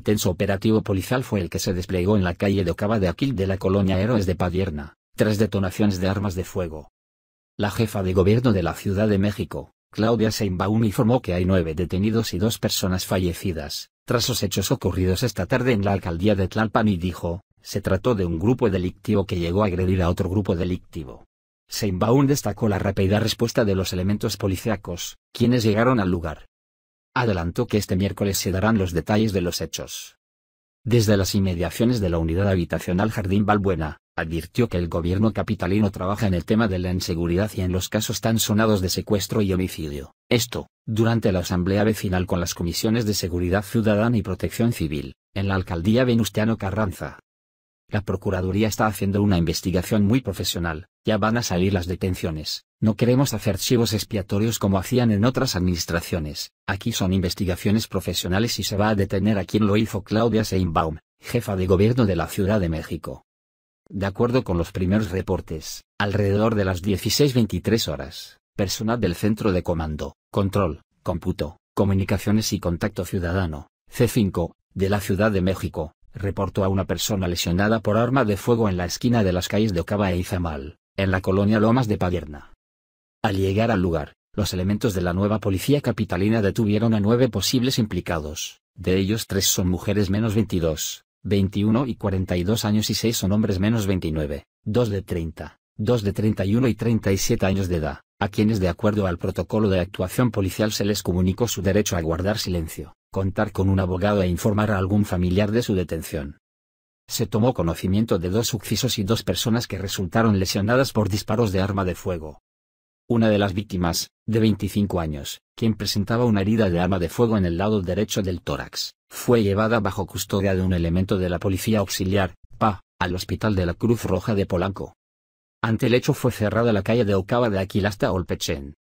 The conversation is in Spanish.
intenso operativo policial fue el que se desplegó en la calle de Ocaba de Aquil de la colonia Héroes de Padierna, tras detonaciones de armas de fuego. La jefa de gobierno de la Ciudad de México, Claudia Seinbaum informó que hay nueve detenidos y dos personas fallecidas, tras los hechos ocurridos esta tarde en la alcaldía de Tlalpan y dijo, se trató de un grupo delictivo que llegó a agredir a otro grupo delictivo. Seinbaum destacó la rápida respuesta de los elementos policíacos, quienes llegaron al lugar, adelantó que este miércoles se darán los detalles de los hechos. Desde las inmediaciones de la unidad habitacional Jardín Balbuena, advirtió que el gobierno capitalino trabaja en el tema de la inseguridad y en los casos tan sonados de secuestro y homicidio. Esto, durante la asamblea vecinal con las comisiones de seguridad ciudadana y protección civil, en la alcaldía Venustiano Carranza. La Procuraduría está haciendo una investigación muy profesional, ya van a salir las detenciones, no queremos hacer archivos expiatorios como hacían en otras administraciones, aquí son investigaciones profesionales y se va a detener a quien lo hizo Claudia Seinbaum, jefa de gobierno de la Ciudad de México. De acuerdo con los primeros reportes, alrededor de las 16.23 horas, personal del Centro de Comando, Control, Cómputo, Comunicaciones y Contacto Ciudadano, C5, de la Ciudad de México, reportó a una persona lesionada por arma de fuego en la esquina de las calles de Ocaba e Izamal, en la colonia Lomas de Padierna. Al llegar al lugar, los elementos de la nueva policía capitalina detuvieron a nueve posibles implicados, de ellos tres son mujeres menos 22, 21 y 42 años y seis son hombres menos 29, dos de 30, dos de 31 y 37 años de edad, a quienes de acuerdo al protocolo de actuación policial se les comunicó su derecho a guardar silencio contar con un abogado e informar a algún familiar de su detención. Se tomó conocimiento de dos sucesos y dos personas que resultaron lesionadas por disparos de arma de fuego. Una de las víctimas, de 25 años, quien presentaba una herida de arma de fuego en el lado derecho del tórax, fue llevada bajo custodia de un elemento de la Policía Auxiliar, PA, al Hospital de la Cruz Roja de Polanco. Ante el hecho fue cerrada la calle de Ocava de Aquilasta Olpechen.